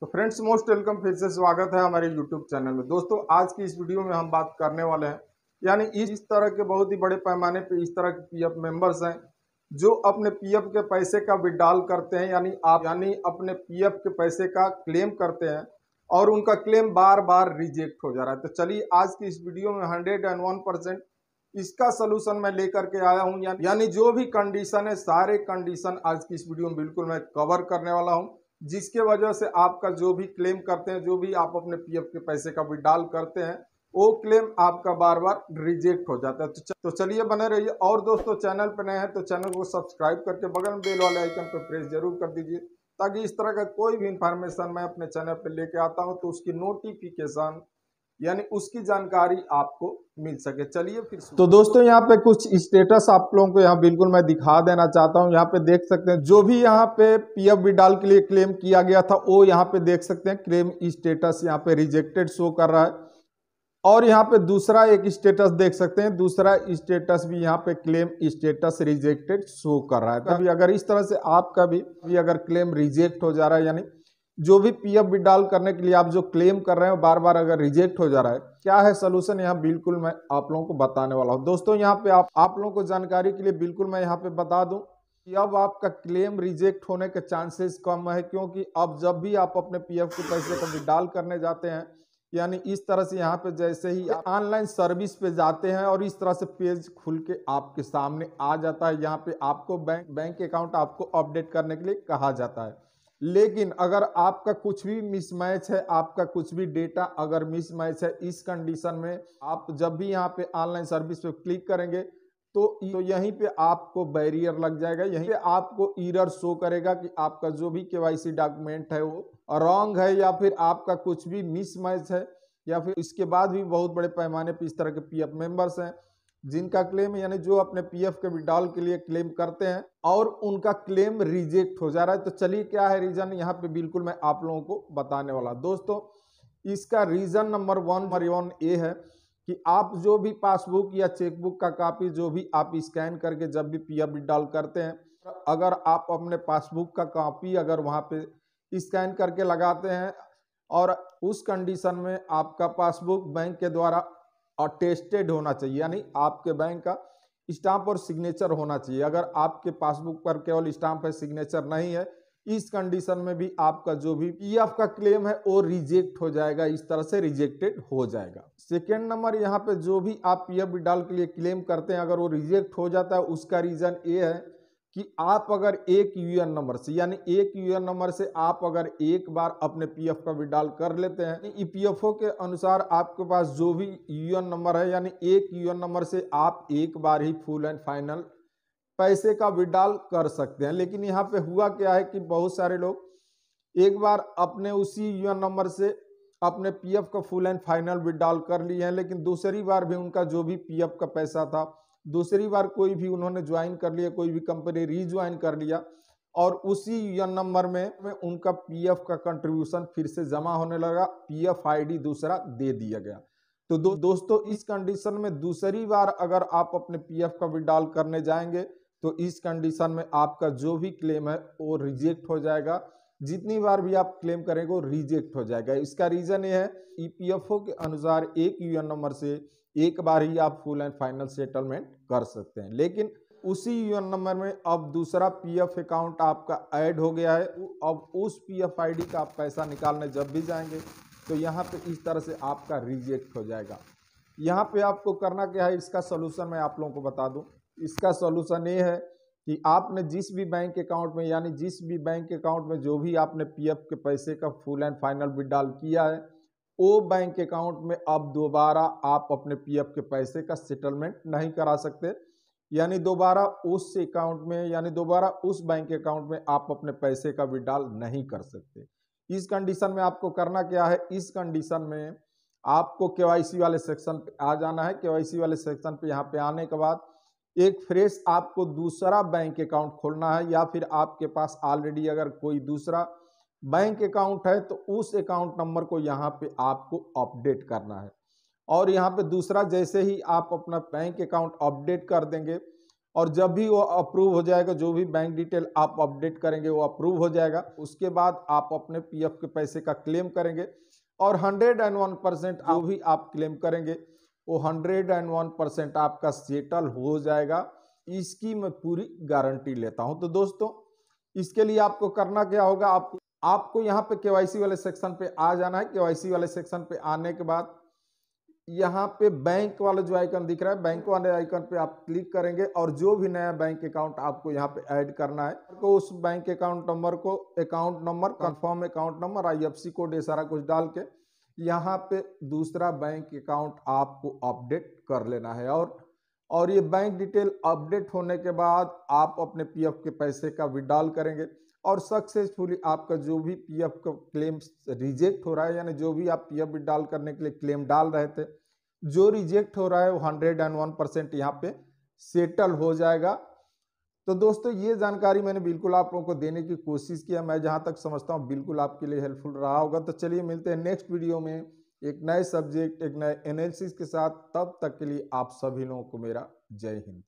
तो friends most welcome फिर से स्वागत है हमारे यूट्यूब चैनल में दोस्तों आज की इस वीडियो में हम बात करने वाले हैं यानी इस तरह के बहुत ही बड़े पैमाने पे इस तरह के पीएफ मेंबर्स हैं जो अपने पीएफ के पैसे का विड्राल करते हैं यानी आप यानी अपने पीएफ के पैसे का क्लेम करते हैं और उनका क्लेम बार बार रिजेक्ट हो जा रहा है तो चलिए आज की इस वीडियो में हंड्रेड एंड वन परसेंट इसका सोल्यूशन मैं लेकर के आया हूँ यानी जो भी कंडीशन है सारे कंडीशन आज की इस वीडियो में बिल्कुल मैं कवर करने वाला हूँ जिसके वजह से आपका जो भी क्लेम करते हैं जो भी आप अपने पीएफ के पैसे का डाल करते हैं वो क्लेम आपका बार बार रिजेक्ट हो जाता है तो, तो चलिए बने रहिए और दोस्तों चैनल पर नए हैं तो चैनल को सब्सक्राइब करके बगल में बेल वाले आइकन पर प्रेस जरूर कर दीजिए ताकि इस तरह का कोई भी इंफॉर्मेशन मैं अपने चैनल पर लेके आता हूँ तो उसकी नोटिफिकेशन यानी उसकी जानकारी आपको मिल सके चलिए फिर तो दोस्तों यहाँ पे कुछ स्टेटस आप लोगों को यहाँ बिल्कुल मैं दिखा देना चाहता हूँ यहाँ पे देख सकते हैं जो भी यहाँ पे पीएफ विडाल के लिए क्लेम किया गया था वो यहाँ पे देख सकते हैं क्लेम स्टेटस यहाँ पे रिजेक्टेड शो कर रहा है और यहाँ पे दूसरा एक स्टेटस देख सकते हैं दूसरा स्टेटस भी यहाँ पे क्लेम स्टेटस रिजेक्टेड शो कर रहा है कभी अगर इस तरह से आपका भी अगर क्लेम रिजेक्ट हो जा रहा है यानी जो भी पी एफ विड्रॉल करने के लिए आप जो क्लेम कर रहे हो बार बार अगर रिजेक्ट हो जा रहा है क्या है सोल्यूशन यहाँ बिल्कुल मैं आप लोगों को बताने वाला हूँ दोस्तों यहाँ पे आप आप लोगों को जानकारी के लिए बिल्कुल मैं यहाँ पे बता दूँ कि अब आपका क्लेम रिजेक्ट होने के चांसेस कम है क्योंकि अब जब भी आप अपने एफ के पैसे को विड्रॉल करने जाते हैं यानी इस तरह से यहाँ पे जैसे ही ऑनलाइन सर्विस पे जाते हैं और इस तरह से पेज खुल के आपके सामने आ जाता है यहाँ पे आपको बैंक बैंक अकाउंट आपको अपडेट करने के लिए कहा जाता है लेकिन अगर आपका कुछ भी मिसमैच है आपका कुछ भी डेटा अगर मिसमैच है इस कंडीशन में आप जब भी यहाँ पे ऑनलाइन सर्विस पे क्लिक करेंगे तो तो यहीं पे आपको बैरियर लग जाएगा यहीं पे आपको ईरर शो करेगा कि आपका जो भी केवाईसी डॉक्यूमेंट है वो रॉन्ग है या फिर आपका कुछ भी मिसमैच है या फिर इसके बाद भी बहुत बड़े पैमाने पर इस तरह के पी एफ हैं जिनका क्लेम यानी जो अपने पीएफ के विड्रॉल के लिए क्लेम करते हैं और उनका क्लेम रिजेक्ट हो जा रहा है तो चलिए क्या है रीज़न यहाँ पे बिल्कुल मैं आप लोगों को बताने वाला दोस्तों इसका reason number one one A है कि आप जो भी पासबुक या चेकबुक का कापी जो भी आप स्कैन करके जब भी पी एफ विड्रॉल करते हैं अगर आप अपने पासबुक का कापी अगर वहाँ पे स्कैन करके लगाते हैं और उस कंडीशन में आपका पासबुक बैंक के द्वारा और टेस्टेड होना चाहिए यानी आपके बैंक का स्टाम्प और सिग्नेचर होना चाहिए अगर आपके पासबुक पर केवल स्टाम्प है सिग्नेचर नहीं है इस कंडीशन में भी आपका जो भी एफ का क्लेम है वो रिजेक्ट हो जाएगा इस तरह से रिजेक्टेड हो जाएगा सेकेंड नंबर यहाँ पे जो भी आप एफ डाल के लिए क्लेम करते हैं अगर वो रिजेक्ट हो जाता है उसका रीज़न ये है कि आप अगर एक यूएन नंबर से यानी एक यूएन नंबर से आप अगर एक बार अपने पीएफ का विड्राल कर लेते हैं ईपीएफओ के अनुसार आपके पास जो भी यूएन नंबर है यानी एक यूएन नंबर से आप एक बार ही फुल एंड फाइनल पैसे का विड्राल कर सकते हैं लेकिन यहाँ पे हुआ क्या है कि बहुत सारे लोग एक बार अपने उसी यूएन नंबर से अपने पीएफ का फुल एंड फाइनल विड्रॉल कर लिए हैं लेकिन दूसरी बार भी उनका जो भी पीएफ का पैसा था दूसरी बार कोई भी उन्होंने ज्वाइन कर लिया कोई भी कंपनी रीज्वाइन कर लिया और उसी यूएन नंबर में, में उनका पीएफ का कंट्रीब्यूशन फिर से जमा होने लगा पीएफ आईडी दूसरा दे दिया गया तो दो, दोस्तों इस कंडीशन में दूसरी बार अगर आप अपने पीएफ का विड्रॉल करने जाएंगे तो इस कंडीशन में आपका जो भी क्लेम है वो रिजेक्ट हो जाएगा जितनी बार भी आप क्लेम करेंगे वो रिजेक्ट हो जाएगा इसका रीजन ये है ईपीएफओ के अनुसार एक यूएन नंबर से एक बार ही आप फुल एंड फाइनल सेटलमेंट कर सकते हैं लेकिन उसी यू नंबर में अब दूसरा पीएफ अकाउंट आपका ऐड हो गया है अब उस पीएफ आईडी का आप पैसा निकालने जब भी जाएंगे तो यहाँ पे इस तरह से आपका रिजेक्ट हो जाएगा यहाँ पे आपको करना क्या है इसका सोल्यूशन मैं आप लोगों को बता दूँ इसका सोल्यूशन ये है कि आपने जिस भी बैंक अकाउंट में यानी जिस भी बैंक अकाउंट में जो भी आपने पी के पैसे का फुल एंड फाइनल विड्रॉल किया है वो बैंक अकाउंट में अब दोबारा आप अपने पीएफ के पैसे का सेटलमेंट नहीं करा सकते यानी दोबारा उस अकाउंट में यानी दोबारा उस बैंक अकाउंट में आप अपने पैसे का विड्रॉल नहीं कर सकते इस कंडीशन में आपको करना क्या है इस कंडीशन में आपको के वाले सेक्शन पे आ जाना है के वाले सेक्शन पे यहाँ पे आने के बाद एक फ्रेश आपको दूसरा बैंक अकाउंट खोलना है या फिर आपके पास ऑलरेडी अगर कोई दूसरा बैंक अकाउंट है तो उस अकाउंट नंबर को यहाँ पे आपको अपडेट करना है और यहाँ पे दूसरा जैसे ही आप अपना बैंक अकाउंट अपडेट कर देंगे और जब भी वो अप्रूव हो जाएगा जो भी बैंक डिटेल आप अपडेट करेंगे वो अप्रूव हो जाएगा उसके बाद आप अपने पीएफ के पैसे का क्लेम करेंगे और हंड्रेड एंड वन परसेंट जो भी आप क्लेम करेंगे वो हंड्रेड एंड वन परसेंट आपका सेटल हो जाएगा इसकी मैं पूरी गारंटी लेता हूं तो दोस्तों इसके लिए आपको करना क्या होगा आपको आपको यहाँ पे केवाईसी वाले सेक्शन पे आ जाना है केवाईसी वाले सेक्शन पे आने के बाद यहाँ पे बैंक वाला जो आइकन दिख रहा है बैंक वाले आइकन पे आप क्लिक करेंगे और जो भी नया बैंक अकाउंट आपको यहाँ पे ऐड करना है तो उस बैंक अकाउंट नंबर को account number confirm account number C code ये सारा कुछ डाल के यहाँ पे दूसरा बैंक अकाउंट आपको अपडेट कर लेना है और और ये बैंक डिटेल अपडेट होने के बाद आप अपने पीएफ के पैसे का विड्रॉल करेंगे और सक्सेसफुली आपका जो भी पीएफ का क्लेम रिजेक्ट हो रहा है यानी जो भी आप पीएफ डाल करने के लिए क्लेम डाल रहे थे जो रिजेक्ट हो रहा है वो हंड्रेड एंड वन परसेंट यहाँ पे सेटल हो जाएगा तो दोस्तों ये जानकारी मैंने बिल्कुल आप लोगों को देने की कोशिश किया मैं जहाँ तक समझता हूँ बिल्कुल आपके लिए हेल्पफुल रहा होगा तो चलिए मिलते हैं नेक्स्ट वीडियो में एक नए सब्जेक्ट एक नए एनालिसिस के साथ तब तक के लिए आप सभी लोगों को मेरा जय हिंद